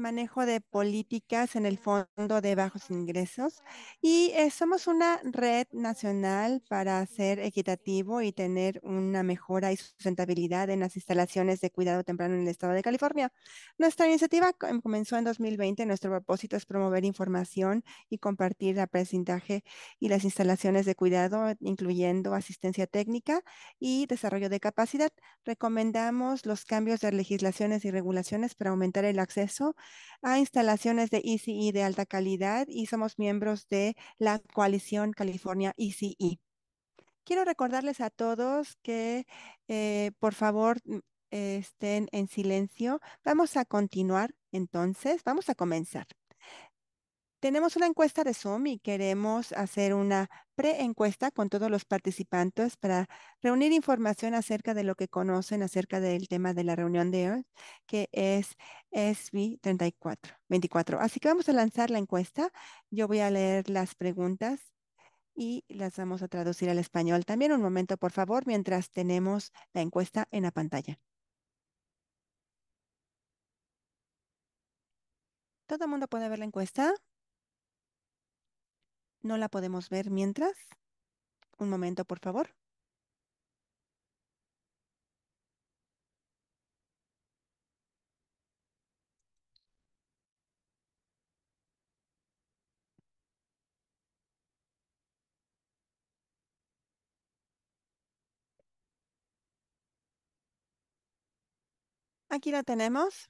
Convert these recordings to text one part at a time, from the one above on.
manejo de políticas en el Fondo de Bajos Ingresos y eh, somos una red nacional para ser equitativo y tener una mejora y sustentabilidad en las instalaciones de cuidado temprano en el estado de California. Nuestra iniciativa em, comenzó en 2020. Nuestro propósito es promover información y compartir el aprendizaje y las instalaciones de cuidado, incluyendo asistencia técnica y desarrollo de capacidad. Recomendamos los cambios de legislaciones y regulaciones para aumentar el acceso a instalaciones de ECE de alta calidad y somos miembros de la coalición California ECE. Quiero recordarles a todos que eh, por favor mm, estén en silencio. Vamos a continuar entonces, vamos a comenzar. Tenemos una encuesta de Zoom y queremos hacer una pre-encuesta con todos los participantes para reunir información acerca de lo que conocen acerca del tema de la reunión de hoy, que es SB 34, 24. Así que vamos a lanzar la encuesta. Yo voy a leer las preguntas y las vamos a traducir al español. También un momento, por favor, mientras tenemos la encuesta en la pantalla. ¿Todo el mundo puede ver la encuesta? No la podemos ver mientras. Un momento, por favor. Aquí la tenemos.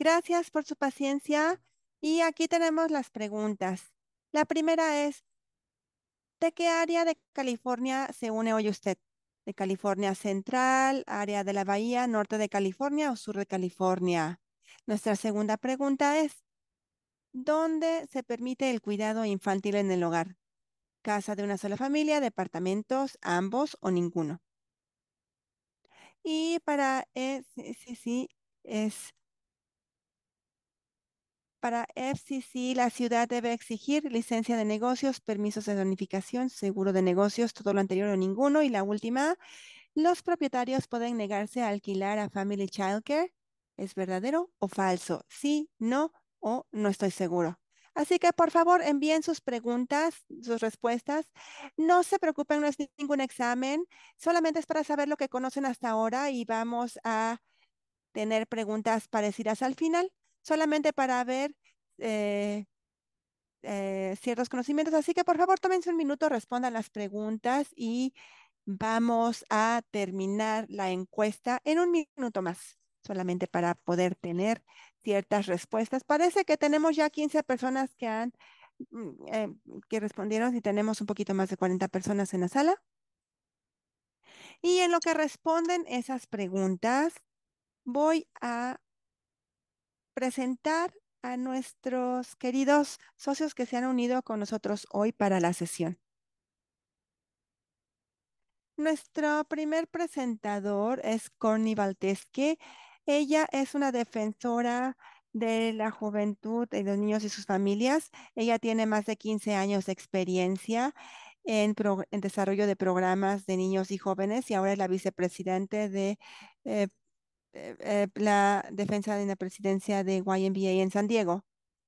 Gracias por su paciencia. Y aquí tenemos las preguntas. La primera es, ¿de qué área de California se une hoy usted? ¿De California Central, área de la Bahía, norte de California o sur de California? Nuestra segunda pregunta es, ¿dónde se permite el cuidado infantil en el hogar? ¿Casa de una sola familia, departamentos, ambos o ninguno? Y para, eh, sí, sí, es para FCC, la ciudad debe exigir licencia de negocios, permisos de zonificación, seguro de negocios, todo lo anterior o ninguno. Y la última, los propietarios pueden negarse a alquilar a Family Childcare. ¿Es verdadero o falso? Sí, no o no estoy seguro. Así que por favor envíen sus preguntas, sus respuestas. No se preocupen, no es ningún examen, solamente es para saber lo que conocen hasta ahora y vamos a tener preguntas parecidas al final solamente para ver eh, eh, ciertos conocimientos. Así que por favor, tómense un minuto, respondan las preguntas y vamos a terminar la encuesta en un minuto más, solamente para poder tener ciertas respuestas. Parece que tenemos ya 15 personas que han mm, eh, que respondieron y tenemos un poquito más de 40 personas en la sala. Y en lo que responden esas preguntas, voy a presentar a nuestros queridos socios que se han unido con nosotros hoy para la sesión. Nuestro primer presentador es Corny Valtesque. Ella es una defensora de la juventud, de los niños y sus familias. Ella tiene más de 15 años de experiencia en, desarrollo de programas de niños y jóvenes y ahora es la vicepresidente de eh, eh, eh, la defensa de la presidencia de YMBA en San Diego,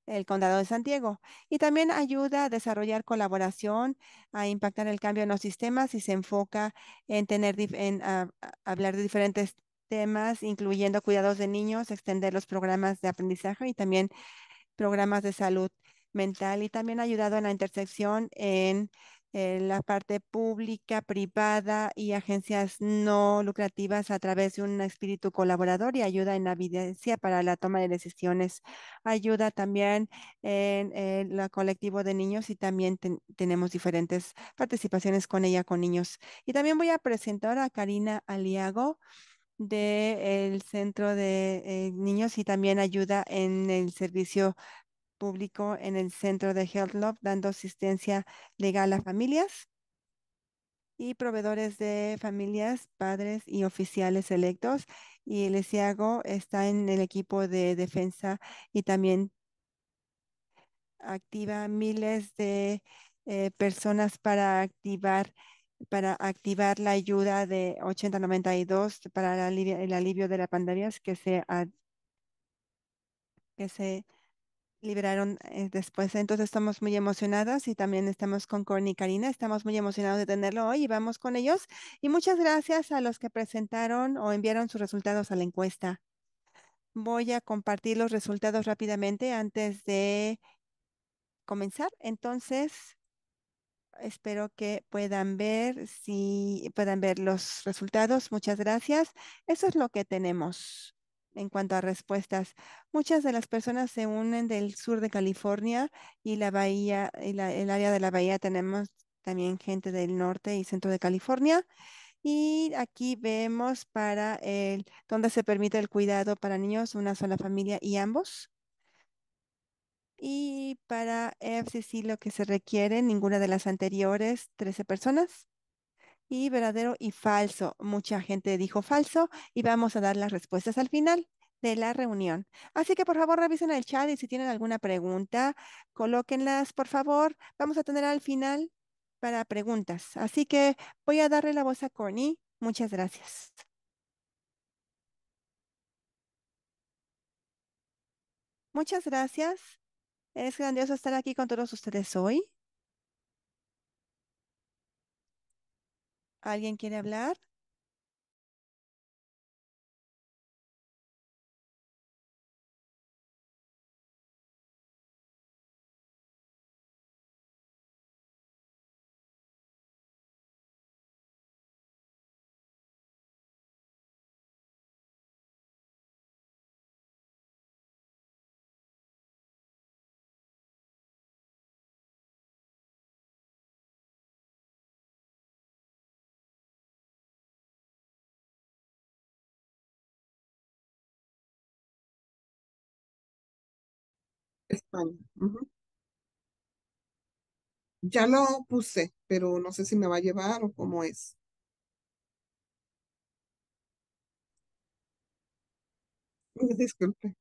el condado de San Diego, y también ayuda a desarrollar colaboración, a impactar el cambio en los sistemas y se enfoca en, tener, hablar de diferentes temas, incluyendo cuidados de niños, extender los programas de aprendizaje y también programas de salud mental y también ha ayudado en la intersección en eh, la parte pública, privada y agencias no lucrativas a través de un espíritu colaborador y ayuda en la evidencia para la toma de decisiones. Ayuda también en el colectivo de niños y también tenemos diferentes participaciones con ella, con niños. Y también voy a presentar a Karina Aliago del Centro de eh, Niños y también ayuda en el servicio público en el centro de Health Love, dando asistencia legal a familias y proveedores de familias, padres y oficiales electos. Y el está en el equipo de defensa y también activa miles de eh, personas para activar para activar la ayuda de 8092 para el alivio, el alivio de la pandemia que se, que se liberaron eh, después. Entonces estamos muy emocionados y también estamos con Corny y Karina. Estamos muy emocionados de tenerlo hoy y vamos con ellos. Y muchas gracias a los que presentaron o enviaron sus resultados a la encuesta. Voy a compartir los resultados rápidamente antes de comenzar. Entonces, espero que puedan ver si puedan ver los resultados. Muchas gracias. Eso es lo que tenemos en cuanto a respuestas. Muchas de las personas se unen del sur de California y la bahía, el área de la bahía tenemos también gente del norte y centro de California. Y aquí vemos para el, donde se permite el cuidado para niños, una sola familia y ambos. Y para FCC lo que se requiere, ninguna de las anteriores, 13 personas y verdadero y falso. Mucha gente dijo falso y vamos a dar las respuestas al final de la reunión. Así que por favor revisen el chat y si tienen alguna pregunta, colóquenlas por favor. Vamos a tener al final para preguntas. Así que voy a darle la voz a Corny. Muchas gracias. Muchas gracias. Es grandioso estar aquí con todos ustedes hoy. ¿Alguien quiere hablar? España. Ya lo puse, pero no sé si me va a llevar o cómo es. Disculpe.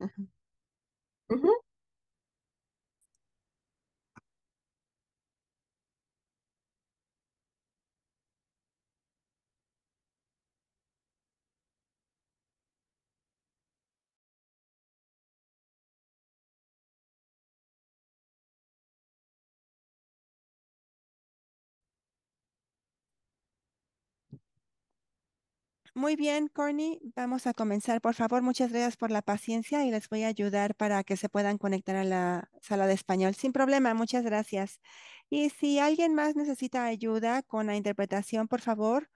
Muy bien, Corny, vamos a comenzar. Por favor, muchas gracias por la paciencia y les voy a ayudar para que se puedan conectar a la sala de español. Sin problema, muchas gracias. Y si alguien más necesita ayuda con la interpretación, por favor,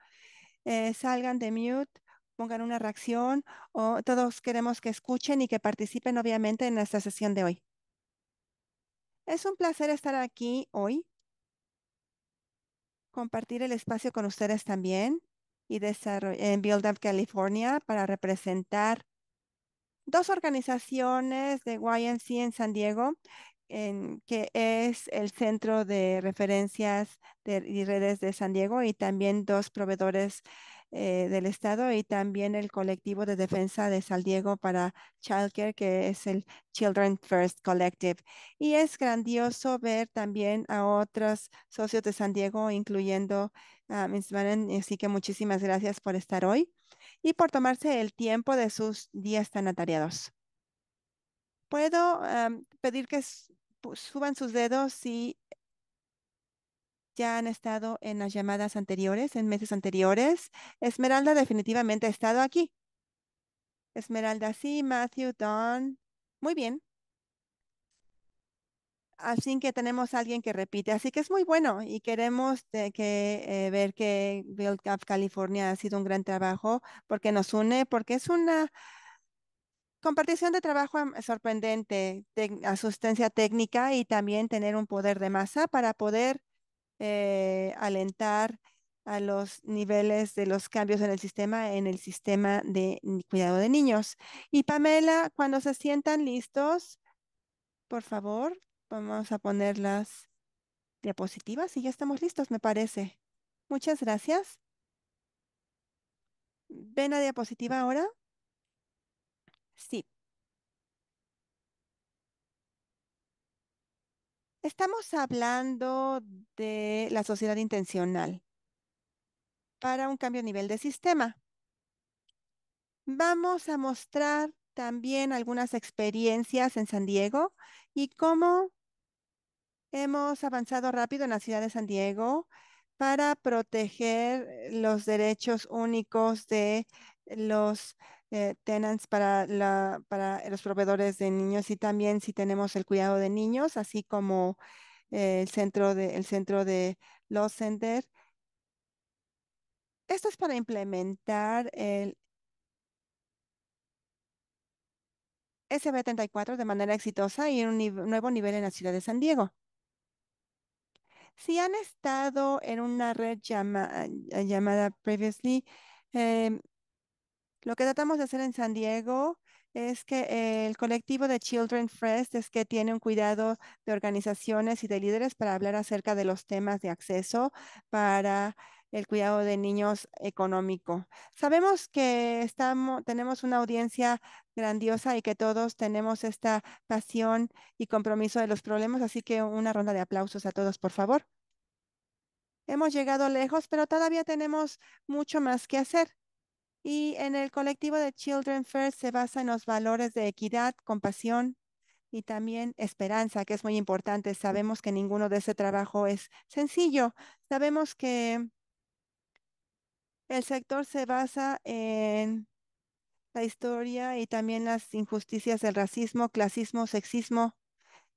eh, salgan de mute pongan una reacción o todos queremos que escuchen y que participen obviamente en esta sesión de hoy. Es un placer estar aquí hoy, compartir el espacio con ustedes también y en Build Up California para representar dos organizaciones de YNC en San Diego, en, que es el Centro de Referencias de, y Redes de San Diego y también dos proveedores eh, del Estado y también el colectivo de defensa de San Diego para Childcare, que es el Children First Collective. Y es grandioso ver también a otros socios de San Diego, incluyendo a Miss Ms. Así que muchísimas gracias por estar hoy y por tomarse el tiempo de sus días tan atareados. Puedo pedir que suban sus dedos si ya han estado en las llamadas anteriores, en meses anteriores. Esmeralda definitivamente ha estado aquí. Esmeralda, sí, Matthew, Don. Muy bien. Así que tenemos a alguien que repite, así que es muy bueno y queremos que, eh, ver que Build Up California ha sido un gran trabajo porque nos une, porque es una compartición de trabajo sorprendente, asistencia técnica y también tener un poder de masa para poder eh, alentar a los niveles de los cambios en el sistema, en el sistema de cuidado de niños. Y Pamela, cuando se sientan listos, por favor, vamos a poner las diapositivas y ya estamos listos, me parece. Muchas gracias. ¿Ven la diapositiva ahora? Sí. Estamos hablando de la sociedad intencional para un cambio a nivel de sistema. Vamos a mostrar también algunas experiencias en San Diego y cómo hemos avanzado rápido en la ciudad de San Diego para proteger los derechos únicos de los eh, tenants para, la, para los proveedores de niños y también si tenemos el cuidado de niños, así como eh, el centro de, el centro de los Center. Esto es para implementar el SB34 de manera exitosa y en un nuevo nivel en la ciudad de San Diego. Si han estado en una red llamada previously, eh, lo que tratamos de hacer en San Diego es que el colectivo de Children First es que tiene un cuidado de organizaciones y de líderes para hablar acerca de los temas de acceso para el cuidado de niños económico. Sabemos que estamos, tenemos una audiencia grandiosa y que todos tenemos esta pasión y compromiso de los problemas, así que una ronda de aplausos a todos, por favor. Hemos llegado lejos, pero todavía tenemos mucho más que hacer. Y en el colectivo de Children First se basa en los valores de equidad, compasión y también esperanza, que es muy importante. Sabemos que ninguno de ese trabajo es sencillo. Sabemos que el sector se basa en la historia y también las injusticias del racismo, clasismo, sexismo.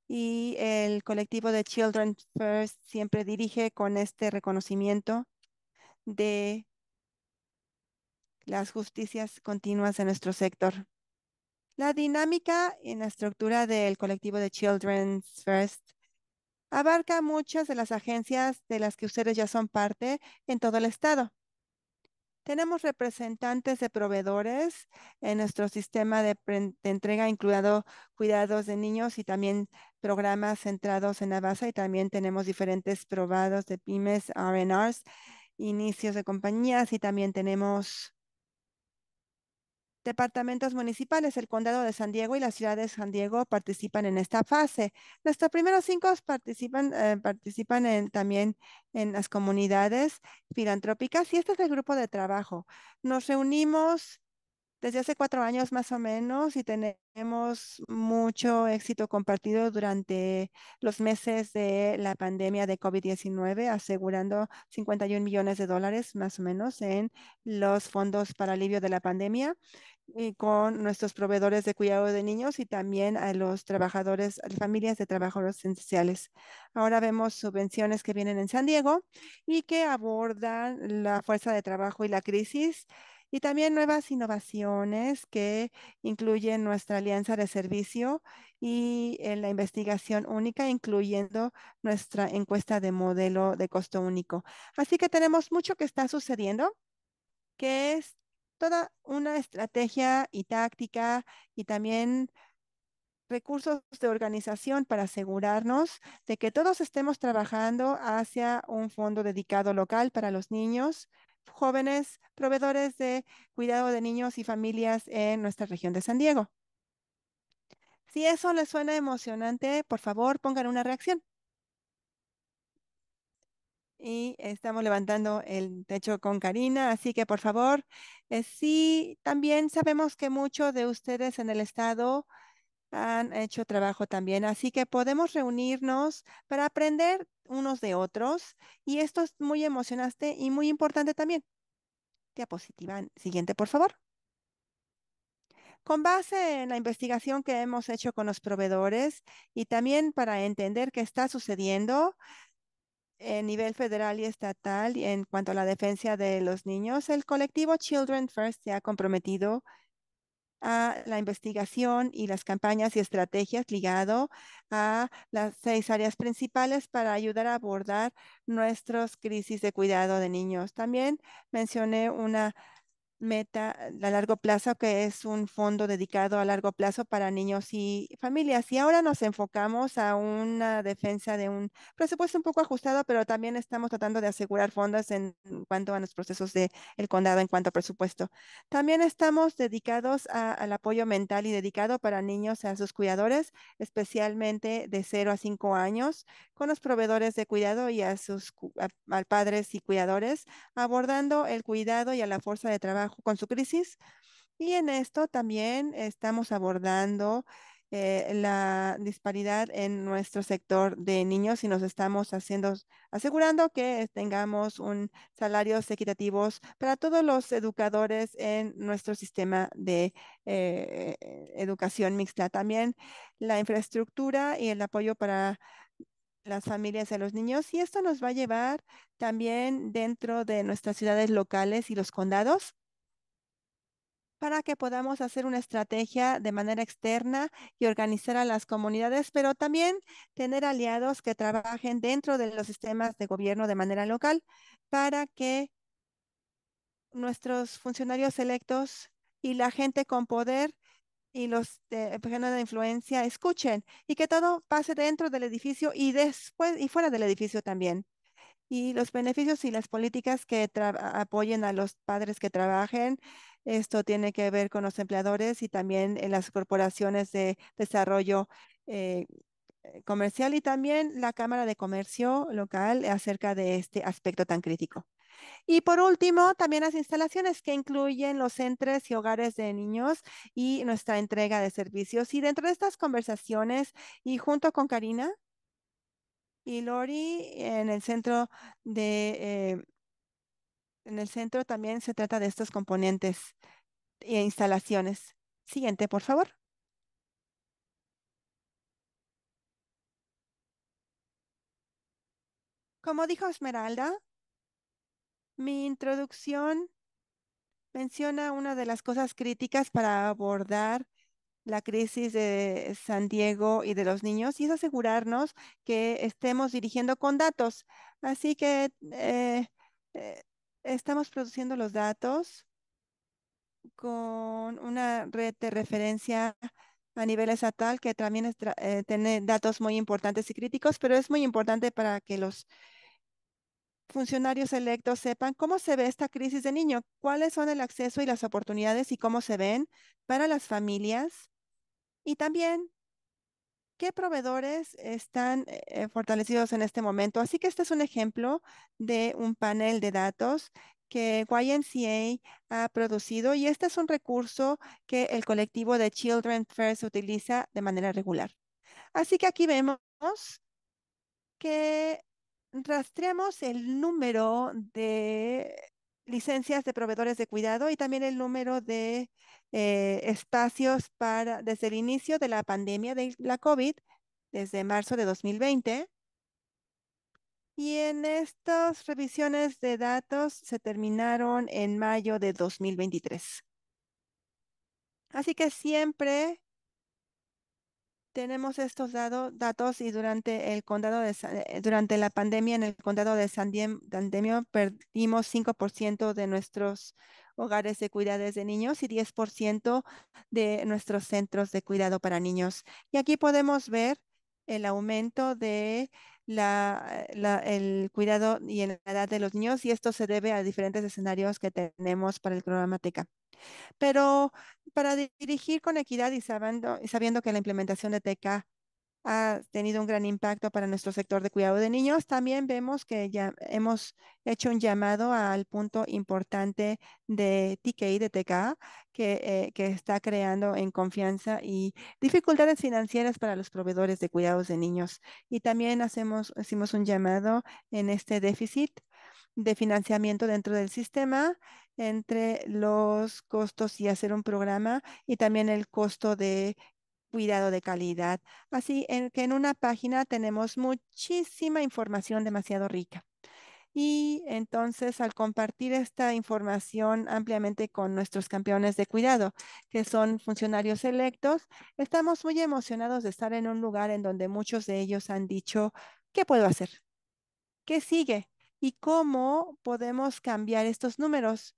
Y el colectivo de Children First siempre dirige con este reconocimiento de las justicias continuas en nuestro sector. La dinámica en la estructura del colectivo de Children's First abarca muchas de las agencias de las que ustedes ya son parte en todo el estado. Tenemos representantes de proveedores en nuestro sistema de, entrega, incluido cuidados de niños y también programas centrados en la base, Y también tenemos diferentes probados de pymes, RNRs, inicios de compañías y también tenemos Departamentos municipales, el condado de San Diego y la ciudad de San Diego participan en esta fase. Nuestros primeros cinco participan, eh, participan también en las comunidades filantrópicas y este es el grupo de trabajo. Nos reunimos desde hace cuatro años más o menos y tenemos mucho éxito compartido durante los meses de la pandemia de COVID-19, asegurando 51 millones de dólares más o menos en los fondos para alivio de la pandemia y con nuestros proveedores de cuidado de niños y también a los trabajadores, a las familias de trabajadores esenciales. Ahora vemos subvenciones que vienen en San Diego y que abordan la fuerza de trabajo y la crisis y también nuevas innovaciones que incluyen nuestra alianza de servicio y en eh, la investigación única, incluyendo nuestra encuesta de modelo de costo único. Así que tenemos mucho que está sucediendo, que es toda una estrategia y táctica y también recursos de organización para asegurarnos de que todos estemos trabajando hacia un fondo dedicado local para los niños jóvenes proveedores de cuidado de niños y familias en nuestra región de San Diego. Si eso les suena emocionante, por favor pongan una reacción. Y estamos levantando el techo con Karina, así que por favor, eh, sí, también sabemos que muchos de ustedes en el estado han hecho trabajo también, así que podemos reunirnos para aprender unos de otros y esto es muy emocionante y muy importante también. Diapositiva siguiente, por favor. Con base en la investigación que hemos hecho con los proveedores y también para entender qué está sucediendo a nivel federal y estatal en cuanto a la defensa de los niños, el colectivo Children First se ha comprometido a la investigación y las campañas y estrategias ligado a las seis áreas principales para ayudar a abordar nuestras crisis de cuidado de niños. También mencioné una meta a largo plazo, que es un fondo dedicado a largo plazo para niños y familias. Y ahora nos enfocamos a una defensa de un presupuesto un poco ajustado, pero también estamos tratando de asegurar fondos en cuanto a los procesos del el condado en cuanto a presupuesto. También estamos dedicados al apoyo mental y dedicado para niños y a sus cuidadores, especialmente de 0 a 5 años, con los proveedores de cuidado y a sus padres y cuidadores, abordando el cuidado y a la fuerza de trabajo con su crisis. Y en esto también estamos abordando eh, la disparidad en nuestro sector de niños y nos estamos haciendo, asegurando que tengamos un salarios equitativos para todos los educadores en nuestro sistema de eh, educación mixta. También la infraestructura y el apoyo para las familias y los niños y esto nos va a llevar también dentro de nuestras ciudades locales y los condados para que podamos hacer una estrategia de manera externa y organizar a las comunidades, pero también tener aliados que trabajen dentro de los sistemas de gobierno de manera local para que nuestros funcionarios electos y la gente con poder y los de, de influencia escuchen y que todo pase dentro del edificio y después y fuera del edificio también y los beneficios y las políticas que apoyen a los padres que trabajen. Esto tiene que ver con los empleadores y también en las corporaciones de desarrollo eh, eh, comercial y también la Cámara de Comercio local acerca de este aspecto tan crítico. Y por último, también las instalaciones que incluyen los centros y hogares de niños y nuestra entrega de servicios. Y dentro de estas conversaciones y junto con Karina, y Lori en el centro de, eh, en el centro también se trata de estos componentes e instalaciones. Siguiente, por favor. Como dijo Esmeralda, mi introducción menciona una de las cosas críticas para abordar la crisis de San Diego y de los niños y es asegurarnos que estemos dirigiendo con datos. Así que eh, eh, estamos produciendo los datos con una red de referencia a nivel estatal que también eh, tiene datos muy importantes y críticos, pero es muy importante para que los funcionarios electos sepan cómo se ve esta crisis de niño, cuáles son el acceso y las oportunidades y cómo se ven para las familias y también qué proveedores están eh, eh, fortalecidos en este momento. Así que este es un ejemplo de un panel de datos que YNCA ha producido y este es un recurso que el colectivo de Children First utiliza de manera regular. Así que aquí vemos que rastreamos el número de licencias de proveedores de cuidado y también el número de eh, espacios para desde el inicio de la pandemia de la COVID, desde marzo de 2020. Y en estas revisiones de datos se terminaron en mayo de 2023. Así que siempre tenemos estos datos y durante el condado de eh, durante la pandemia en el condado de San Diego perdimos 5% de nuestros hogares de cuidados de niños y 10% de nuestros centros de cuidado para niños. Y aquí podemos ver el aumento de la, el cuidado y en la edad de los niños y esto se debe a diferentes escenarios que tenemos para el programa TECA. Pero para dirigir con equidad y sabiendo, sabiendo que la implementación de TK ha tenido un gran impacto para nuestro sector de cuidado de niños. También vemos que ya hemos hecho un llamado al punto importante de TKI, de TK, que, eh, que está creando en confianza y dificultades financieras para los proveedores de cuidados de niños. Y también hacemos, hicimos un llamado en este déficit de financiamiento dentro del sistema entre los costos y hacer un programa y también el costo de cuidado de calidad. Así que en una página tenemos muchísima información demasiado rica. Y entonces al compartir esta información ampliamente con nuestros campeones de cuidado, que son funcionarios electos, estamos muy emocionados de estar en un lugar en donde muchos de ellos han dicho, ¿qué puedo hacer? ¿Qué sigue? ¿Y cómo podemos cambiar estos números?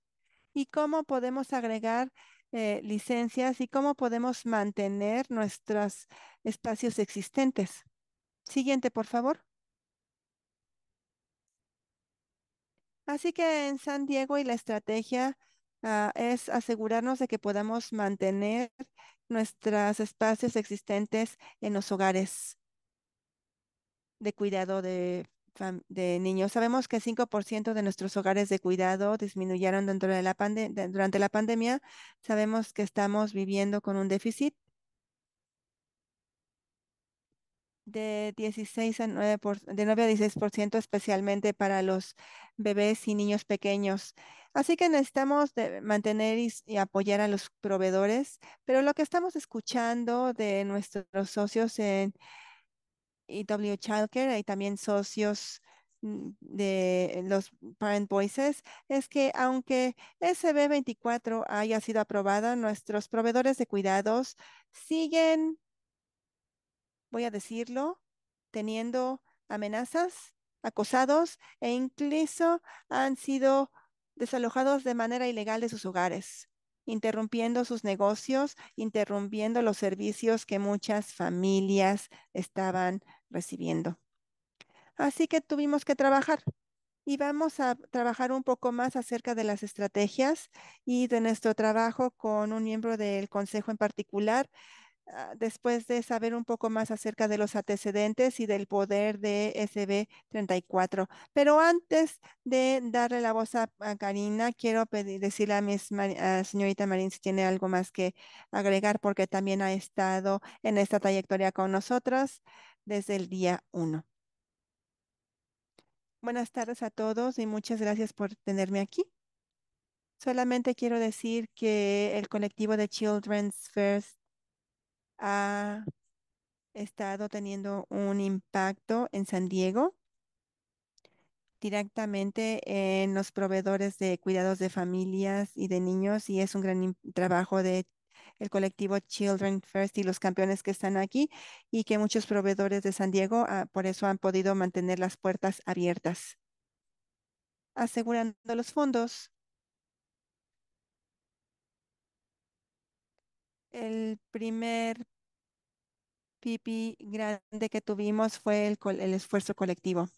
y cómo podemos agregar eh, licencias y cómo podemos mantener nuestros espacios existentes. Siguiente, por favor. Así que en San Diego y la estrategia ah, es asegurarnos de que podamos mantener nuestros espacios existentes en los hogares de cuidado de de niños. Sabemos que 5% de nuestros hogares de cuidado disminuyeron dentro la durante la pandemia. Sabemos que estamos viviendo con un déficit de 16 a 9 por, de 9 a 16%, especialmente para los bebés y niños pequeños. Así que necesitamos mantener y, apoyar a los proveedores, pero lo que estamos escuchando de nuestros socios en W Childcare, y también socios mm, de los Parent Voices es que aunque SB24 haya sido aprobada, nuestros proveedores de cuidados siguen, voy a decirlo, teniendo amenazas, acosados e incluso han sido desalojados de manera ilegal de sus hogares, interrumpiendo sus negocios, interrumpiendo los servicios que muchas familias estaban recibiendo. Así que tuvimos que trabajar y vamos a trabajar un poco más acerca de las estrategias y de nuestro trabajo con un miembro del consejo en particular, ah, después de saber un poco más acerca de los antecedentes y del poder de SB34. Pero antes de darle la voz a, Karina, quiero pedir, decirle a, mi señorita Marín si tiene algo más que agregar, porque también ha estado en esta trayectoria con nosotras desde el día 1. Buenas tardes a todos y muchas gracias por tenerme aquí. Solamente quiero decir que el colectivo de Children's First ha estado teniendo un impacto en San Diego directamente en los proveedores de cuidados de familias y de niños y es un gran trabajo de el colectivo Children First y los campeones que están aquí y que muchos proveedores de San Diego ah, por eso han podido mantener las puertas abiertas, asegurando los fondos. El primer pipi grande que tuvimos fue el, el esfuerzo colectivo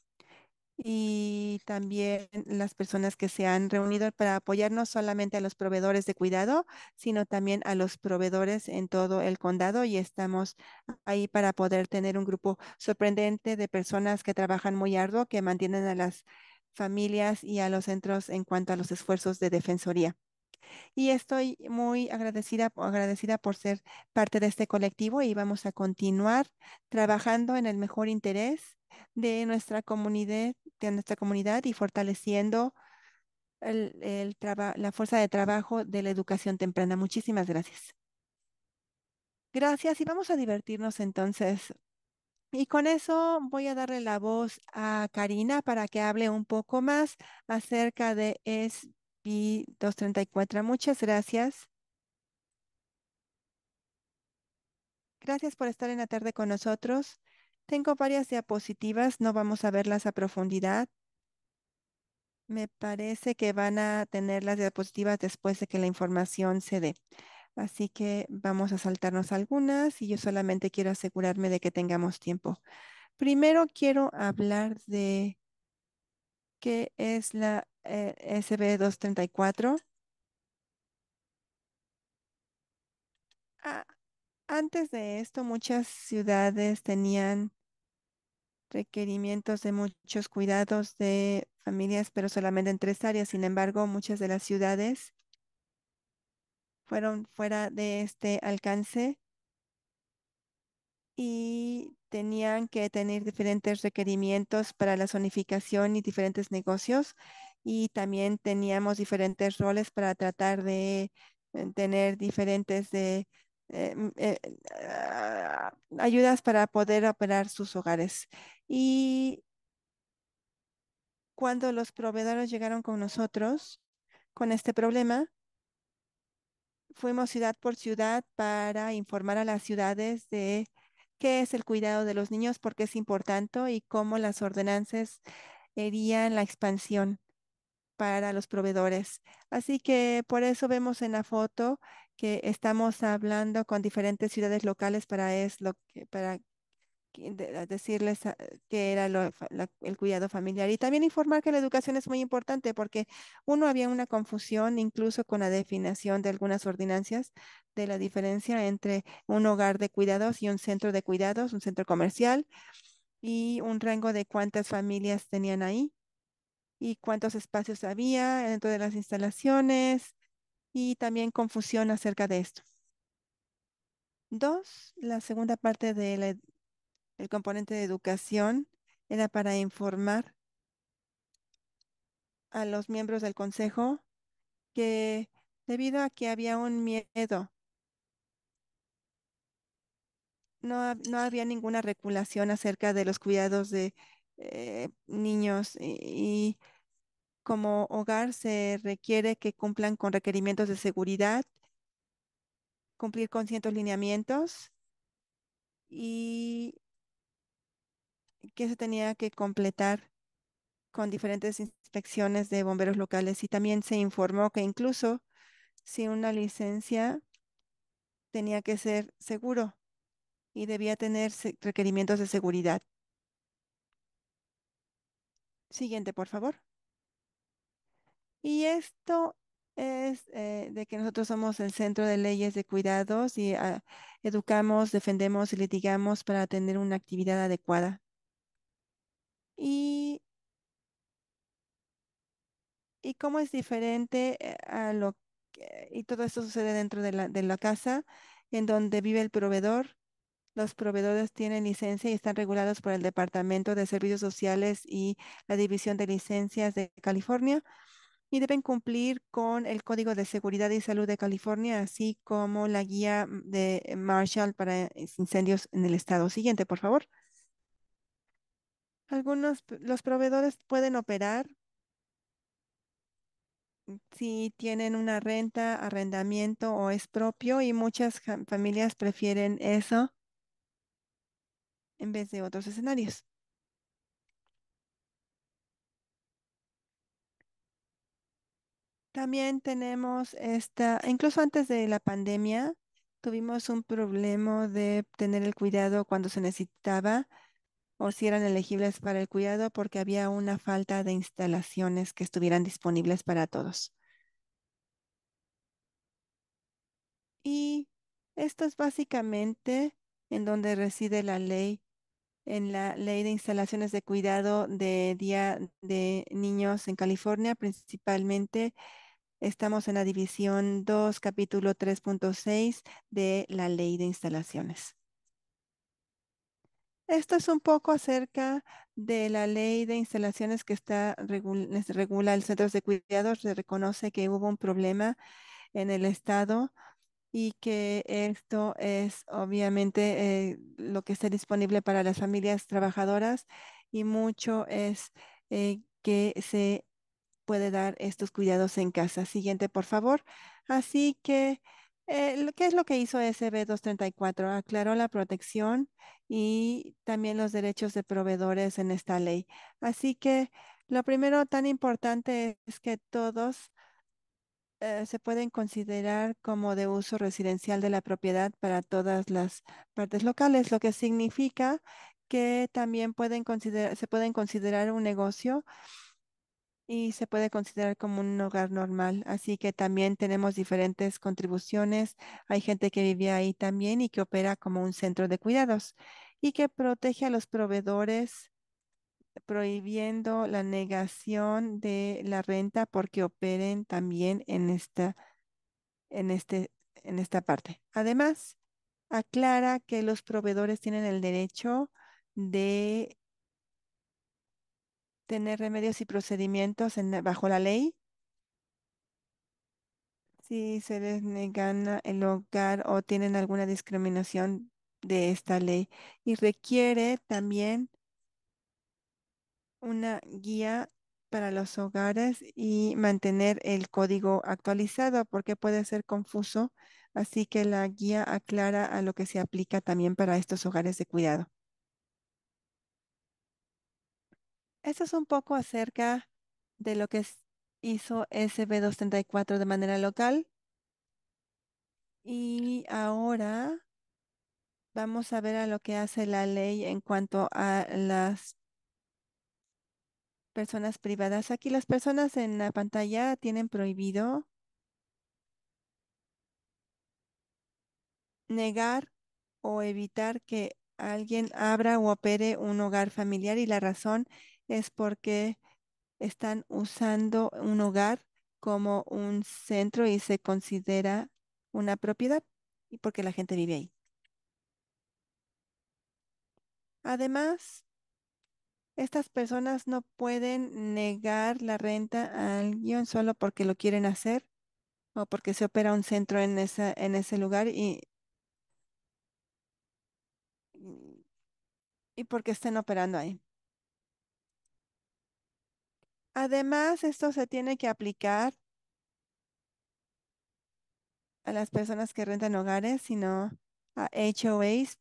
y también las personas que se han reunido para apoyar no solamente a los proveedores de cuidado, sino también a los proveedores en todo el condado y estamos ahí para poder tener un grupo sorprendente de personas que trabajan muy arduo, que mantienen a las familias y a los centros en cuanto a los esfuerzos de defensoría. Y estoy muy agradecida, agradecida por ser parte de este colectivo y vamos a continuar trabajando en el mejor interés de nuestra comunidad, de nuestra comunidad y fortaleciendo el, la fuerza de trabajo de la educación temprana. Muchísimas gracias. Gracias y vamos a divertirnos entonces. Y con eso voy a darle la voz a Karina para que hable un poco más acerca de SB 234. Muchas gracias. Gracias por estar en la tarde con nosotros. Tengo varias diapositivas, no vamos a verlas a profundidad. Me parece que van a tener las diapositivas después de que la información se dé. Así que vamos a saltarnos algunas y yo solamente quiero asegurarme de que tengamos tiempo. Primero quiero hablar de qué es la eh, SB234. Ah, antes de esto, muchas ciudades tenían requerimientos de muchos cuidados de familias, pero solamente en tres áreas. Sin embargo, muchas de las ciudades fueron fuera de este alcance y tenían que tener diferentes requerimientos para la zonificación y diferentes negocios. Y también teníamos diferentes roles para tratar de eh, tener diferentes de eh, mm, eh, ah, ayudas para poder operar sus hogares. Y cuando los proveedores llegaron con nosotros con este problema, fuimos ciudad por ciudad para informar a las ciudades de qué es el cuidado de los niños, por qué es importante y cómo las ordenanzas herían la expansión para los proveedores. Así que por eso vemos en la foto que estamos hablando con diferentes ciudades locales para, es lo que, para decirles ah, que era el cuidado familiar. Y también informar que la educación es muy importante porque uno había una confusión incluso con la definición de algunas ordenancias de la diferencia entre un hogar de cuidados y un centro de cuidados, un centro comercial y un rango de cuántas familias tenían ahí y cuántos espacios había dentro de las instalaciones y también confusión acerca de esto. Dos, la segunda parte del componente de educación era para informar a los miembros del consejo que debido a que había un miedo, no, no había ninguna regulación acerca de los cuidados de eh, niños y como hogar se requiere que cumplan con requerimientos de seguridad, cumplir con ciertos lineamientos y que se tenía que completar con diferentes inspecciones de bomberos locales y también se informó que incluso si una licencia tenía que ser seguro y debía tener requerimientos de seguridad. Siguiente, por favor. Y esto es eh, de que nosotros somos el centro de leyes de cuidados y ah, educamos, defendemos y litigamos para tener una actividad adecuada. Y, y cómo es diferente eh, a lo que, y todo esto sucede dentro de la, de la casa en donde vive el proveedor. Los proveedores tienen licencia y están regulados por el Departamento de Servicios Sociales y la División de Licencias de California y deben cumplir con el Código de Seguridad y Salud de California, así como la guía mm, de eh, Marshall para eh, incendios en el estado. Siguiente, por favor. Algunos, los proveedores pueden operar si tienen una renta, arrendamiento o es propio y muchas familias prefieren eso en vez de otros escenarios. También tenemos esta, incluso antes de la pandemia, tuvimos un problema de tener el cuidado cuando se necesitaba o si eran elegibles para el cuidado porque había una falta de instalaciones que estuvieran disponibles para todos. Y esto es básicamente en donde reside la ley, en la ley de instalaciones de cuidado de día de niños en California, principalmente Estamos en la división 2, capítulo 3.6 de la ley de instalaciones. Esto es un poco acerca de la ley de instalaciones que está regula, el centro de cuidados. Se reconoce que hubo un problema en el estado y que esto es obviamente eh, lo que está disponible para las familias trabajadoras y mucho es eh, que se puede dar estos cuidados en casa. Siguiente, por favor. Así que, eh, ¿qué es lo que hizo SB234? Aclaró la protección y también los derechos de proveedores en esta ley. Así que lo primero tan importante es que todos eh, se pueden considerar como de uso residencial de la propiedad para todas las partes locales, lo que significa que también pueden considerar, se pueden considerar un negocio y se puede considerar como un hogar normal. Así que también tenemos diferentes contribuciones. Hay gente que vive ahí también y que opera como un centro de cuidados y que protege a los proveedores prohibiendo la negación de la renta porque operen también en esta, en este, en esta parte. Además, aclara que los proveedores tienen el derecho de tener remedios y procedimientos bajo la ley si se les el hogar o tienen alguna discriminación de esta ley. Y requiere también una guía para los hogares y mantener el código actualizado porque puede ser confuso. Así que la guía aclara a lo que se aplica también para estos hogares de cuidado. Esto es un poco acerca de lo que hizo SB234 de manera local. Y ahora vamos a ver a lo que hace la ley en cuanto a las personas privadas. Aquí las personas en la pantalla tienen prohibido negar o evitar que alguien abra o opere un hogar familiar y la razón es porque están usando un hogar como un centro y se considera una propiedad y porque la gente vive ahí. Además, estas personas no pueden negar la renta a alguien solo porque lo quieren hacer o porque se opera un centro en, esa, en ese lugar y, y porque estén operando ahí. Además, esto se tiene que aplicar a las personas que rentan hogares, sino a HOAs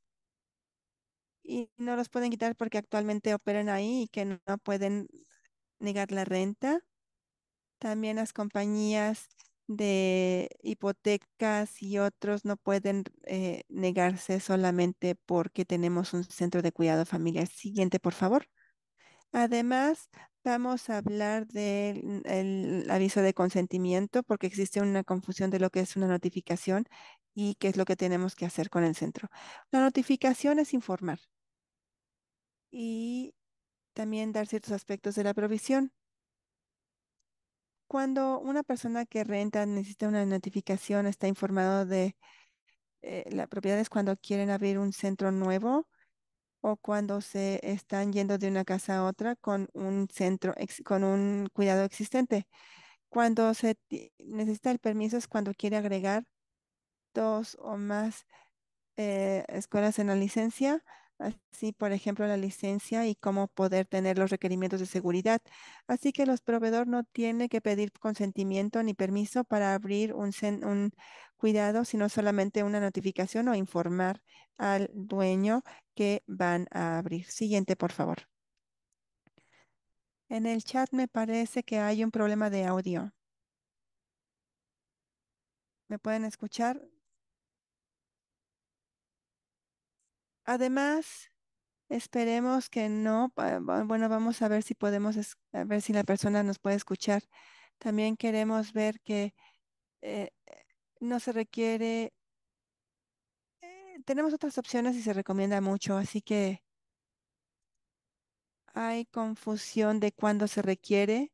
y no los pueden quitar porque actualmente operan ahí y que no, pueden negar la renta. También las compañías de hipotecas y otros no pueden eh, negarse solamente porque tenemos un centro de cuidado familiar. Siguiente, por favor. Además, Vamos a hablar del aviso de consentimiento porque existe una confusión de lo que es una notificación y qué es lo que tenemos que hacer con el centro. La notificación es informar y también dar ciertos aspectos de la provisión. Cuando una persona que renta necesita una notificación, está informado de las eh, la propiedad es cuando quieren abrir un centro nuevo o cuando se están yendo de una casa a otra con un centro, con un cuidado existente. Cuando se necesita el permiso es cuando quiere agregar dos o más eh, escuelas en la licencia así por ejemplo la licencia y cómo poder tener los requerimientos de seguridad. Así que los proveedores no tienen que pedir consentimiento ni permiso para abrir un, un cuidado, sino solamente una notificación o informar al dueño que van a abrir. Siguiente, por favor. En el chat me parece que hay un problema de audio. ¿Me pueden escuchar? Además, esperemos que no, bueno, vamos a ver si podemos, ver si la persona nos puede escuchar. También queremos ver que eh, no se requiere, eh, tenemos otras opciones y se recomienda mucho, así que hay confusión de cuándo se requiere.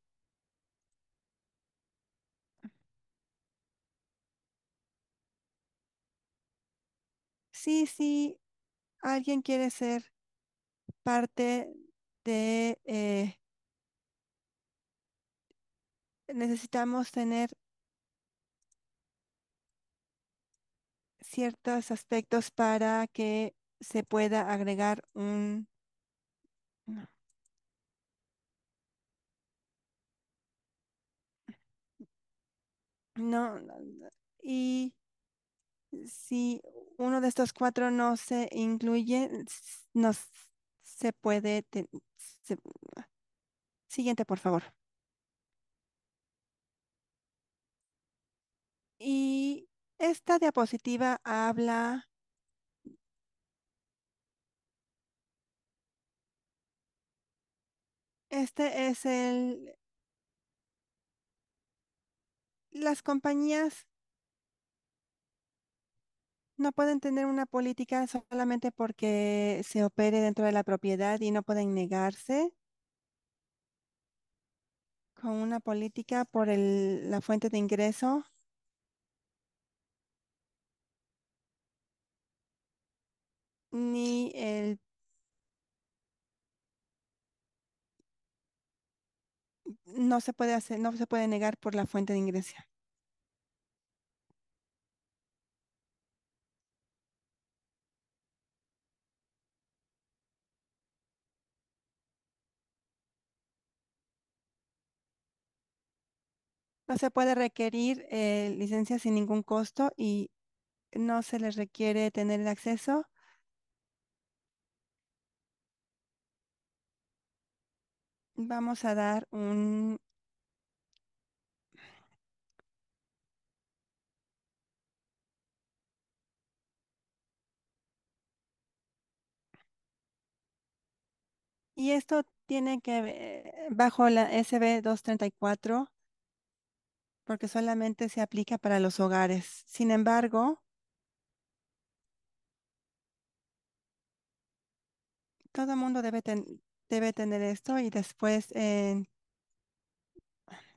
Sí, sí, alguien quiere ser parte de... Eh, necesitamos tener ciertos aspectos para que se pueda agregar un... No. No, y si uno de estos cuatro no se incluye, mm, no se puede... siguiente, por favor. Y esta diapositiva habla Este es el las compañías no pueden tener una política solamente porque se opere dentro de la propiedad y no pueden negarse con una política por la fuente de ingreso. ni el no se puede hacer, no se puede negar por la fuente de ingreso. No se puede requerir eh, licencia sin ningún costo y no se les requiere tener el acceso. Vamos a dar un... Y esto tiene que, eh, bajo la SB 234, porque solamente se aplica para los hogares. Sin embargo, todo el mundo debe, tener esto y después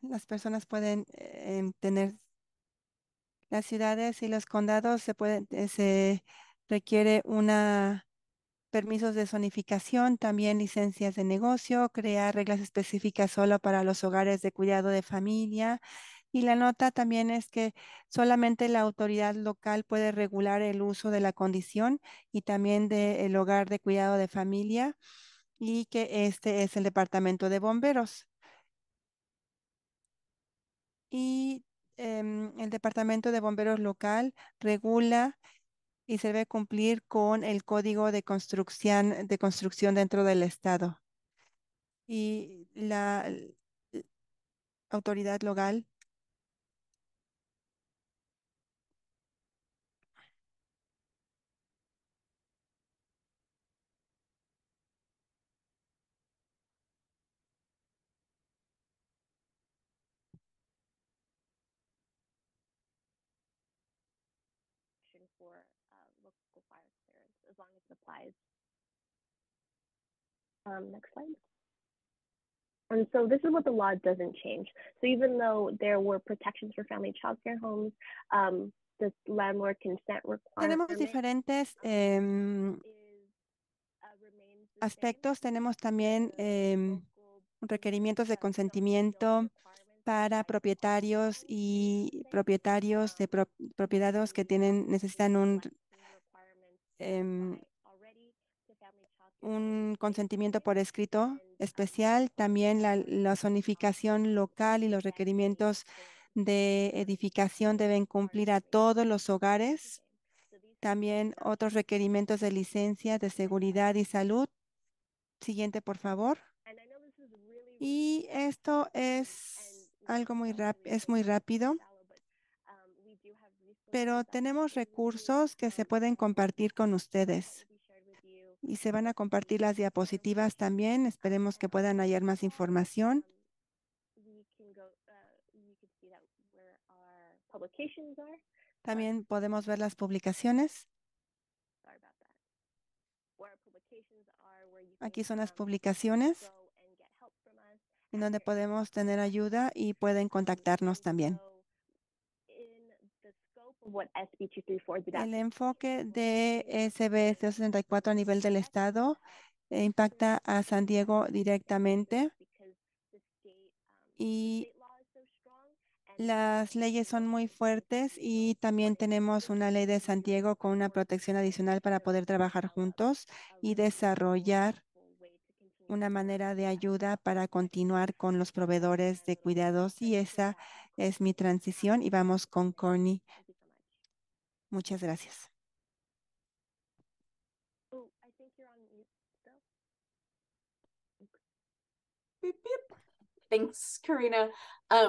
las personas pueden eh, tener las ciudades y los condados se pueden eh, se requiere una permisos de zonificación, también licencias de negocio, crear reglas específicas solo para los hogares de cuidado de familia, y la nota también es que solamente la autoridad local puede regular el uso de la condición y también del hogar de cuidado de familia y que este es el departamento de bomberos. Y em, el departamento de bomberos local regula y se debe cumplir con el código de construcción, de construcción dentro del estado. Y la autoridad local supplies. Um, next slide. And so this is what the law doesn't change. So even though there were protections for family child care homes, um, the landlord consent requirement Tenemos diferentes eh, aspectos. Tenemos también eh, requerimientos de consentimiento para propietarios y propietarios de pro propiedades que tienen necesitan un eh, un consentimiento por escrito especial, también la, zonificación local y los requerimientos de edificación deben cumplir a todos los hogares, también otros requerimientos de licencia de seguridad y salud. Siguiente, por favor. Y esto es algo muy, es muy rápido pero tenemos recursos que se pueden compartir con ustedes y se van a compartir las diapositivas también. Esperemos que puedan hallar más información. Uh, también podemos ver las publicaciones. Aquí son las um, publicaciones en donde podemos tener ayuda y pueden contactarnos también. El enfoque de SB 234 a nivel del estado eh, impacta a San Diego directamente um, y las leyes son muy fuertes y también tenemos una ley de San Diego con una protección adicional para poder trabajar juntos y desarrollar una manera de ayuda para continuar con los proveedores de cuidados y esa es mi transición y vamos con Corny Muchas gracias.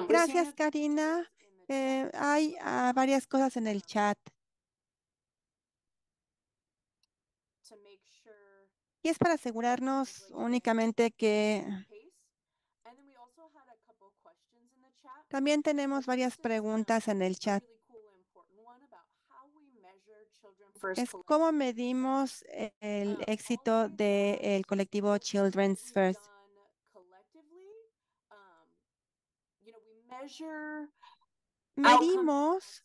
gracias, Karina. Eh, hay ah, varias cosas en el chat. Y es para asegurarnos únicamente que también tenemos varias uh, preguntas en el chat es cómo medimos e-, el ah, éxito del colectivo Children's First. Um, medimos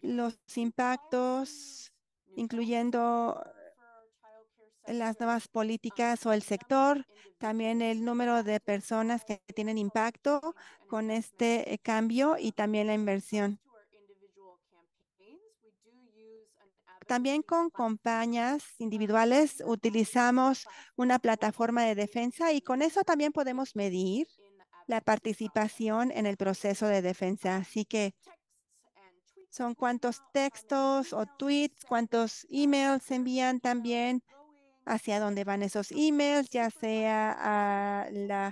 los impactos, incluyendo las nuevas um, políticas o el sector, también el número de personas que tienen impacto con este eh, cambio y también la inversión. También con compañías individuales utilizamos una plataforma de defensa y con eso también podemos medir la participación en el proceso de defensa. Así que son cuántos textos o tweets, cuántos emails se envían también, hacia dónde van esos emails, ya sea a la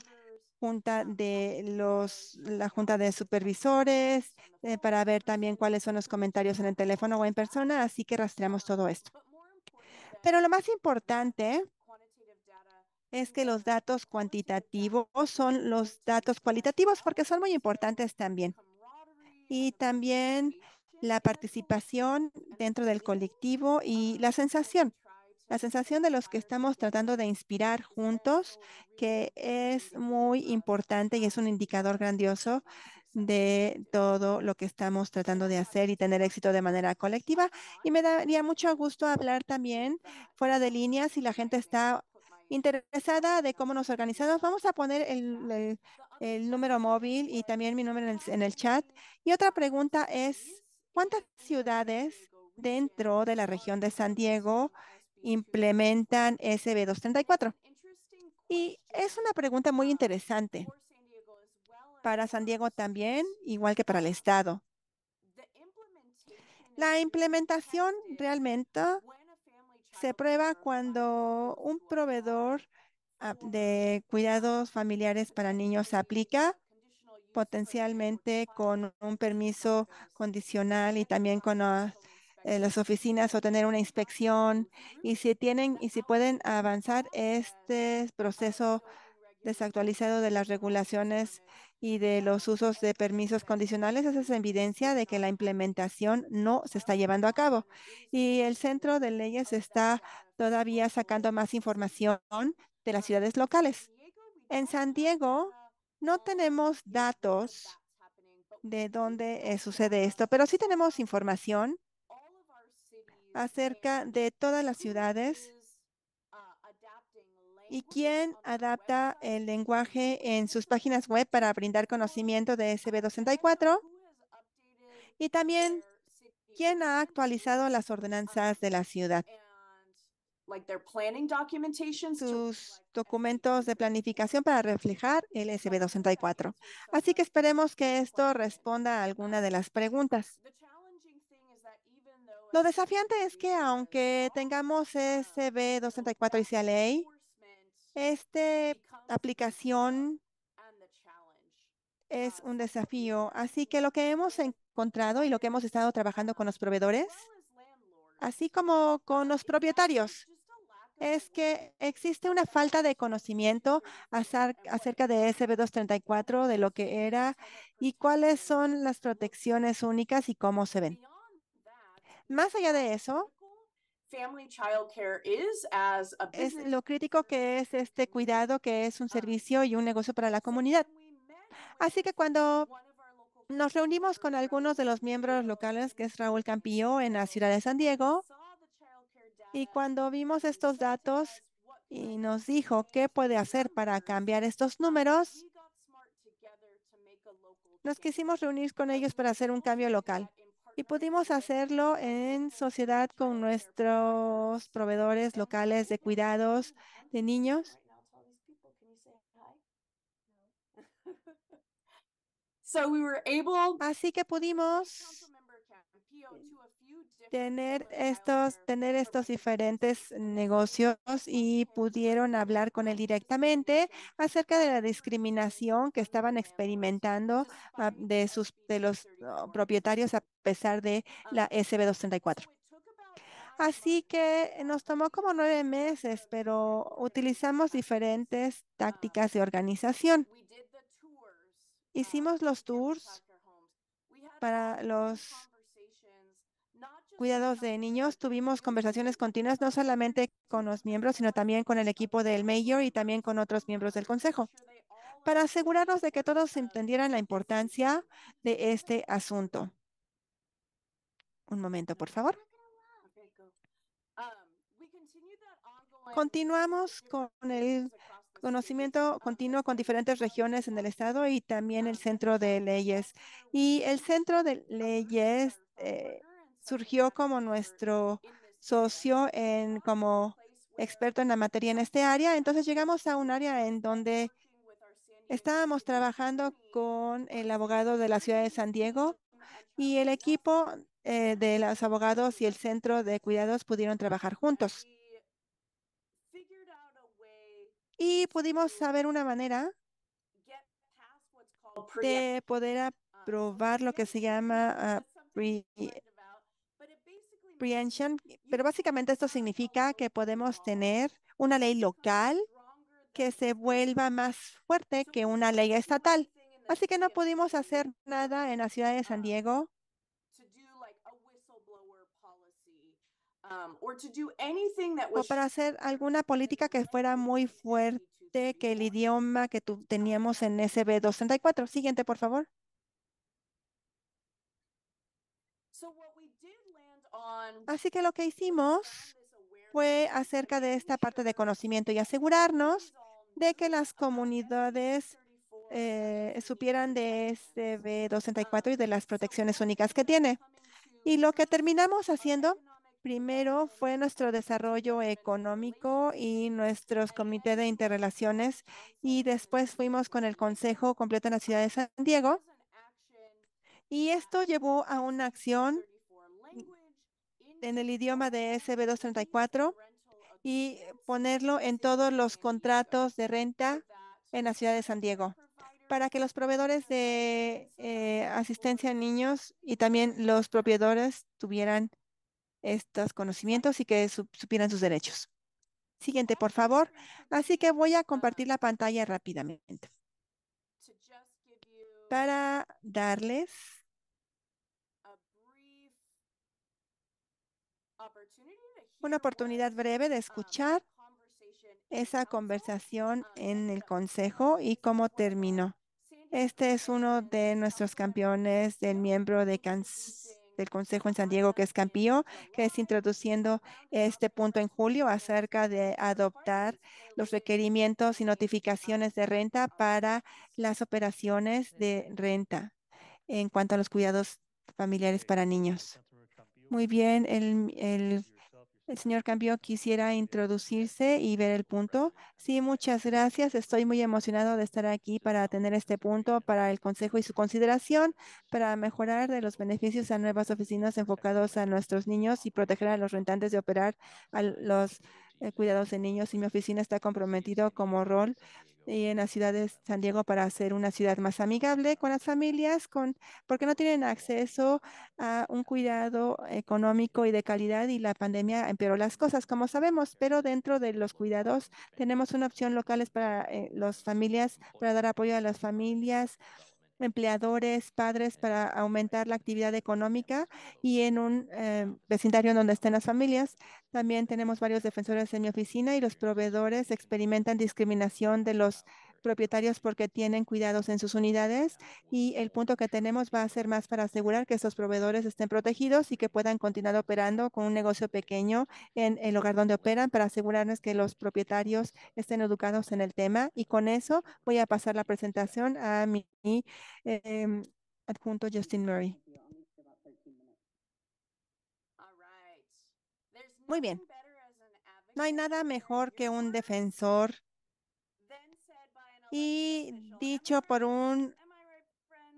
de los, la junta de supervisores eh, para ver también cuáles son los comentarios en el teléfono o en persona, así que rastreamos todo esto. Pero lo más importante es que los datos cuantitativos son los datos cualitativos porque son muy importantes también. Y también la participación dentro del colectivo y la sensación. La sensación de los que estamos tratando de inspirar juntos, que es muy importante y es un indicador grandioso de todo lo que estamos tratando de hacer y tener éxito de manera colectiva. Y me daría mucho gusto hablar también fuera de línea si la gente está interesada de cómo nos organizamos. Vamos a poner el, número móvil y también mi número en el chat. Y otra pregunta es, ¿cuántas ciudades dentro de la región de San Diego implementan SB 234? Y es una pregunta muy interesante para San Diego también, igual que para el Estado. La implementación realmente se prueba cuando un proveedor ah, de cuidados familiares para niños aplica potencialmente con un permiso condicional y también con ah, las oficinas o tener una inspección. Y si tienen y si pueden avanzar este proceso desactualizado de las regulaciones y de los usos de permisos condicionales, esa es evidencia de que la implementación no se está llevando a cabo. Y el Centro de Leyes está todavía sacando más información de las ciudades locales. En San Diego no tenemos datos de dónde eh, sucede esto, pero sí tenemos información acerca de todas las ciudades y quién adapta el lenguaje en sus páginas web para brindar conocimiento de SB264 y también quién ha actualizado las ordenanzas de la ciudad. Sus documentos de planificación para reflejar el SB264. Así que esperemos que esto responda a alguna de las preguntas. Lo desafiante es que aunque tengamos SB 234 y sea ley, esta aplicación es um, un desafío. Así que lo que hemos encontrado y lo que hemos estado trabajando con los proveedores, así como con los propietarios, es que existe una falta de conocimiento acerca de SB 234, de lo que era y cuáles son las protecciones únicas y cómo se ven. Más allá de eso, es lo crítico que es este cuidado, que es un ah. servicio y un negocio para la comunidad. Así que cuando nos reunimos con algunos de los miembros locales, que es Raúl Campillo, en la ciudad de San Diego, y cuando vimos estos datos y nos dijo qué puede hacer para cambiar estos um, números, nos quisimos reunir con ellos para hacer un cambio local y pudimos hacerlo en sociedad con nuestros proveedores locales de cuidados de niños. Así que pudimos tener estos, tener estos diferentes negocios y pudieron hablar con él directamente acerca de la discriminación que estaban experimentando ah, de, sus, de los oh, propietarios a pesar de la SB 234. Así que nos tomó como nueve meses, pero utilizamos diferentes tácticas de organización. Hicimos los tours para los cuidados de niños, tuvimos conversaciones continuas, no solamente con los miembros, sino también con el equipo del mayor y también con otros miembros del consejo, para asegurarnos de que todos entendieran la importancia de este asunto. Un momento, por favor. Continuamos con el conocimiento continuo con diferentes regiones en el estado y también el centro de leyes. Y el centro de leyes eh, surgió como nuestro socio en como experto en la materia en este área. Entonces llegamos a un área en donde estábamos trabajando con el abogado de la ciudad de San Diego y el equipo eh, de los abogados y el centro de cuidados pudieron trabajar juntos. Y pudimos saber una manera de poder aprobar lo que se llama ah, pero básicamente esto significa que podemos tener una ley local que se vuelva más fuerte que una ley estatal. Así que no pudimos hacer nada en la ciudad de San Diego um, o para hacer alguna política que fuera muy fuerte que el idioma que teníamos en SB 234. Siguiente, por favor. Así que lo que hicimos fue acerca de esta parte de conocimiento y asegurarnos de que las comunidades eh, supieran de este b 234 um, y de las protecciones únicas que tiene. Y lo que terminamos haciendo primero fue nuestro desarrollo económico y nuestros comités de interrelaciones y después fuimos con el Consejo Completo en la ciudad de San Diego y esto llevó a una acción en el idioma de SB 234 y ponerlo en todos los contratos de renta en la ciudad de San Diego para que los proveedores de eh, asistencia a niños y también los proveedores tuvieran estos conocimientos y que supieran sus derechos. Siguiente, por favor. Así que voy a compartir la pantalla rápidamente para darles una oportunidad breve de escuchar esa conversación en el Consejo y cómo terminó. Este es uno de nuestros campeones, del miembro del Consejo en San Diego, que es Campillo, que es introduciendo este punto en julio acerca de adoptar los requerimientos y notificaciones de renta para las operaciones de renta en cuanto a los cuidados familiares para niños. Muy bien, el el señor Cambio quisiera introducirse y ver el punto. Sí, muchas gracias. Estoy muy emocionado de estar aquí para tener este punto para el Consejo y su consideración para mejorar de los beneficios a nuevas oficinas enfocados a nuestros niños y proteger a los rentantes de operar a los cuidados de niños y mi oficina está comprometido como rol y en la ciudad de San Diego para hacer una ciudad más amigable con las familias, con, porque no tienen acceso a un cuidado económico y de calidad y la pandemia empeoró las cosas, como sabemos, pero dentro de los cuidados tenemos una opción locales para eh, las familias, para dar apoyo a las familias empleadores, padres eh, para aumentar la actividad económica y en un eh, vecindario donde estén las familias. También tenemos varios defensores en mi oficina y los proveedores experimentan discriminación de los propietarios porque tienen cuidados en sus unidades y el punto que tenemos va a ser más para asegurar que estos proveedores estén protegidos y que puedan continuar operando con un negocio pequeño en el hogar donde operan para asegurarnos que los propietarios estén educados en el tema. Y con eso voy a pasar la presentación a mi em, adjunto Justin Murray. Muy bien. No hay nada mejor que un defensor y dicho por un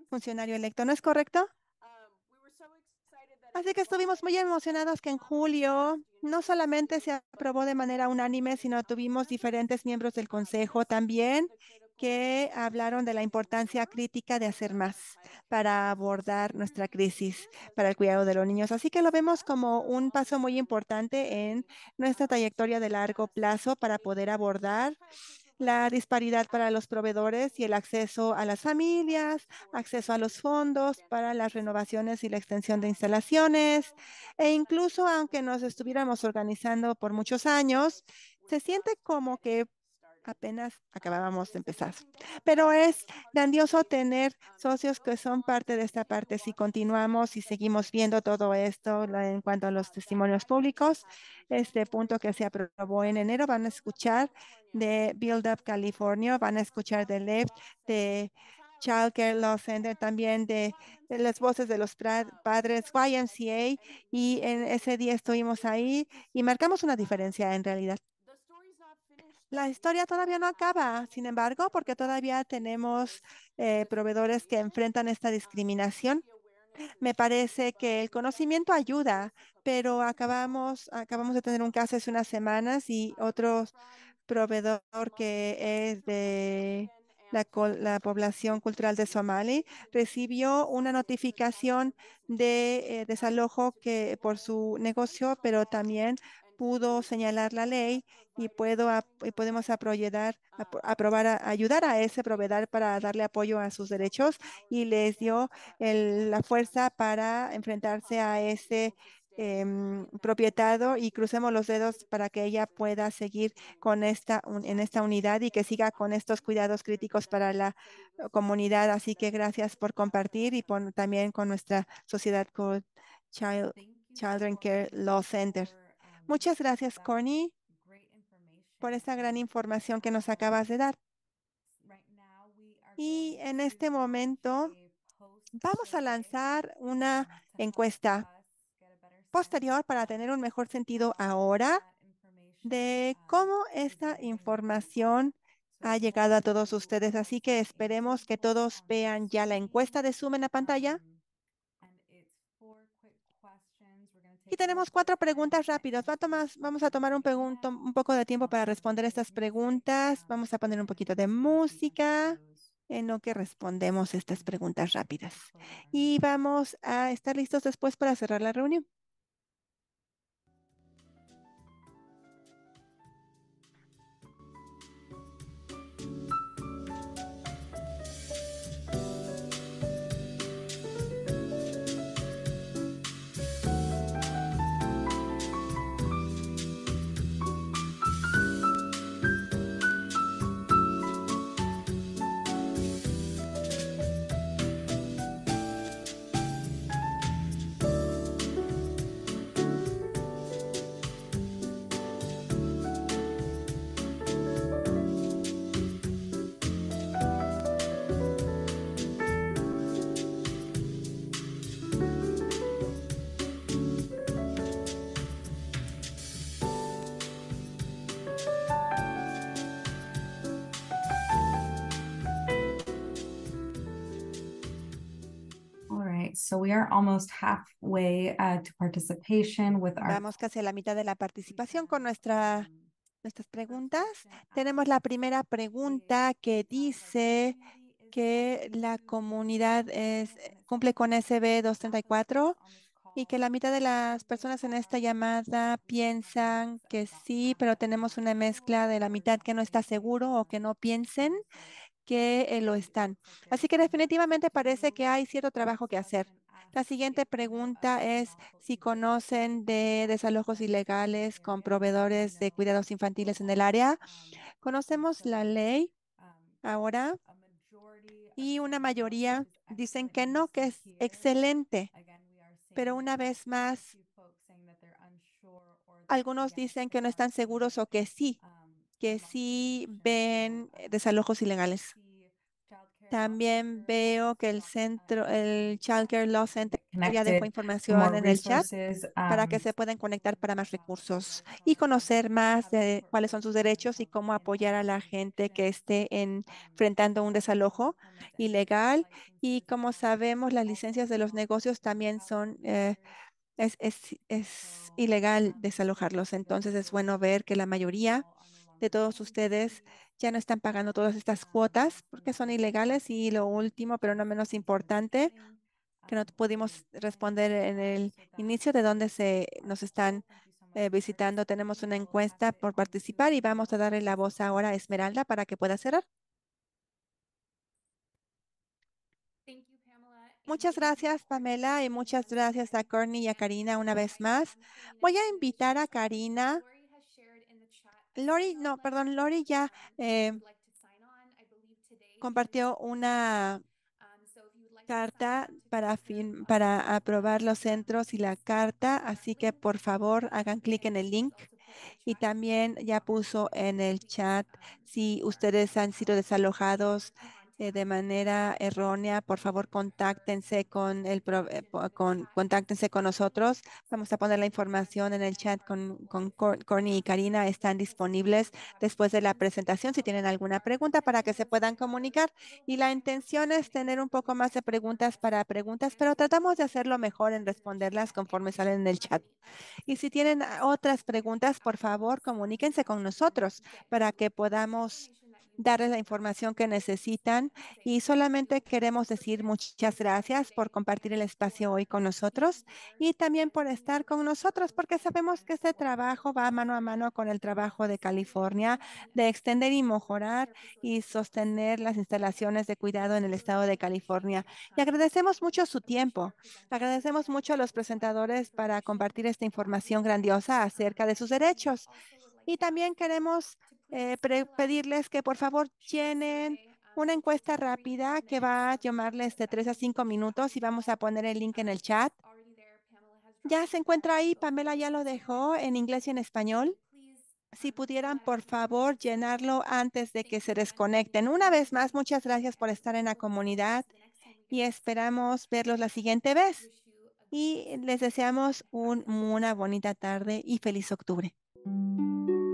funcionario electo. ¿No es correcto? Um, Así que estuvimos muy emocionados que en um, julio no solamente se aprobó de manera unánime, sino um, tuvimos diferentes miembros del Consejo también que hablaron de la importancia uh-huh. crítica de hacer más para abordar nuestra mm-hmm. crisis para el cuidado de los niños. Así que lo vemos como un paso muy importante en nuestra trayectoria de largo plazo para poder abordar la disparidad para los proveedores y el acceso a las familias, acceso a los fondos para las renovaciones y la extensión de instalaciones. E incluso aunque nos estuviéramos organizando por muchos años, se siente como que apenas acabábamos de empezar. Pero es grandioso tener socios que son parte de esta parte. Si continuamos y seguimos viendo todo esto en cuanto a los testimonios públicos, este punto que se aprobó en enero, van a escuchar de Build Up California, van a escuchar de LEFT, de Child Care Law Center, también de, de las voces de los padres YMCA. Y en ese día estuvimos ahí y marcamos una diferencia en realidad. La historia todavía no acaba, sin embargo, porque todavía tenemos eh, proveedores que enfrentan esta discriminación. Me parece que el conocimiento ayuda, pero acabamos, acabamos de tener un caso hace unas semanas y otro proveedor que es de la, población cultural de Somali recibió una notificación de eh, desalojo que por su negocio, pero también pudo señalar la ley y, puedo, podemos aprobar, ayudar a ese proveedor para darle apoyo a sus derechos y les dio la fuerza para enfrentarse a ese em, propietario y crucemos los dedos para que ella pueda seguir con esta en esta unidad y que siga con estos cuidados críticos para la comunidad. Así que gracias por compartir y también con nuestra sociedad Child, Children Care Law Center. Muchas gracias, Corny, por esta gran información que nos acabas de dar. Y en este momento vamos a lanzar una um, encuesta posterior para tener un mejor sentido ahora de um, cómo esta información ha llegado a todos ustedes. Así que esperemos que todos vean ya la encuesta de Zoom en la pantalla. Um, Y tenemos cuatro preguntas rápidas. vamos a tomar un poco de tiempo para responder estas preguntas. Vamos a poner un poquito de música en lo que respondemos estas preguntas rápidas. Y vamos a estar listos después para cerrar la reunión. Uh, Vamos casi a la mitad de la participación con nuestra, nuestras preguntas. Tenemos la primera pregunta que dice que la comunidad cumple con SB 234 y que la mitad de las personas en esta llamada piensan que sí, pero tenemos una mezcla de la mitad que no está seguro o que no piensen que eh, lo están. Así que definitivamente parece que hay cierto trabajo que hacer. La siguiente pregunta es si conocen de desalojos ilegales con proveedores de cuidados infantiles en el área. Conocemos la ley ahora y una mayoría dicen que no, que es excelente. Pero una vez más, algunos dicen que no están seguros o que sí, que sí ven desalojos ilegales. También veo que el centro, el Care Law Center ya dejó información en el chat para que um, se puedan conectar para más recursos y conocer más de cuáles son sus derechos y cómo apoyar a la gente que esté enfrentando un desalojo ilegal. Y como sabemos, las licencias de los negocios también son eh, es, es, es, ilegal desalojarlos. Entonces es bueno ver que la mayoría de todos ustedes ya no están pagando todas estas cuotas porque son ilegales. Y lo último, pero no menos importante, que no pudimos responder en el inicio de dónde se nos están eh, visitando. Tenemos una encuesta por participar y vamos a darle la voz ahora a Esmeralda para que pueda cerrar. Muchas gracias, Pamela, y muchas gracias a Courtney y a Karina una vez más. Voy a invitar a Karina Lori, no, perdón, Lori ya eh, compartió una carta para, fin, para aprobar los centros y la carta, así que por favor hagan clic en el link. Y también ya puso en el chat si ustedes han sido desalojados eh, de manera errónea, por favor, contáctense con, el, eh, con, contáctense con nosotros. Vamos a poner la información en el chat con, con Corny y Karina. Están disponibles después de la presentación si tienen alguna pregunta para que se puedan comunicar. Y la intención es tener un poco más de preguntas para preguntas, pero tratamos de hacerlo mejor en responderlas conforme salen en el chat. Y si tienen ah, otras preguntas, por favor, comuníquense con nosotros para que podamos darles la información que necesitan y solamente queremos decir muchas gracias por compartir el espacio hoy con nosotros y también por estar con nosotros porque sabemos que este trabajo va mano a mano con el trabajo de California de extender y mejorar y sostener las instalaciones de cuidado en el estado de California. Y agradecemos mucho su tiempo. Agradecemos mucho a los presentadores para compartir esta información grandiosa acerca de sus derechos. Y también queremos eh, pedirles que por favor llenen una encuesta rápida que va a llamarles de tres a 5 minutos y vamos a poner el link en el chat. Ya se encuentra ahí, Pamela ya lo dejó en inglés y en español. Si pudieran, por favor, llenarlo antes de que se desconecten. Una vez más, muchas gracias por estar en la comunidad y esperamos verlos la siguiente vez. Y les deseamos una bonita tarde y feliz octubre. Thank you.